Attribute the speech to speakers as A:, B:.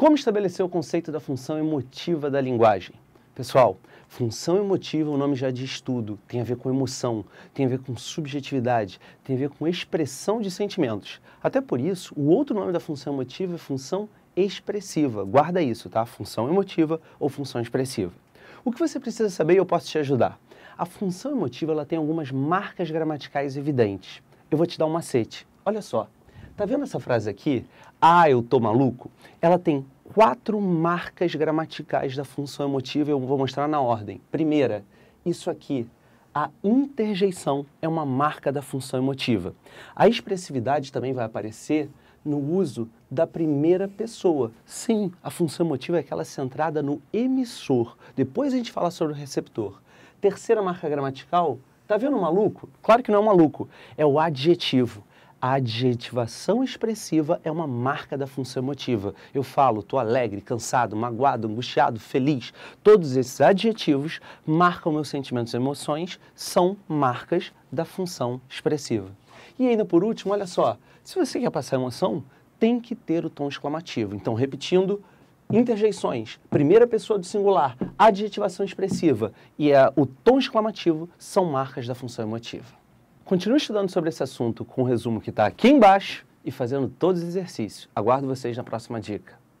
A: Como estabelecer o conceito da função emotiva da linguagem? Pessoal, função emotiva, o nome já diz tudo. Tem a ver com emoção, tem a ver com subjetividade, tem a ver com expressão de sentimentos. Até por isso, o outro nome da função emotiva é função expressiva. Guarda isso, tá? Função emotiva ou função expressiva. O que você precisa saber e eu posso te ajudar. A função emotiva ela tem algumas marcas gramaticais evidentes. Eu vou te dar um macete. Olha só, Tá vendo essa frase aqui? Ah, eu tô maluco? Ela tem quatro marcas gramaticais da função emotiva, eu vou mostrar na ordem. Primeira, isso aqui, a interjeição é uma marca da função emotiva. A expressividade também vai aparecer no uso da primeira pessoa. Sim, a função emotiva é aquela centrada no emissor. Depois a gente fala sobre o receptor. Terceira marca gramatical, tá vendo maluco? Claro que não é maluco, é o adjetivo. A adjetivação expressiva é uma marca da função emotiva. Eu falo, estou alegre, cansado, magoado, angustiado, feliz. Todos esses adjetivos marcam meus sentimentos e emoções, são marcas da função expressiva. E ainda por último, olha só, se você quer passar emoção, tem que ter o tom exclamativo. Então, repetindo, interjeições, primeira pessoa do singular, adjetivação expressiva e a, é o tom exclamativo são marcas da função emotiva. Continue estudando sobre esse assunto com o resumo que está aqui embaixo e fazendo todos os exercícios. Aguardo vocês na próxima dica.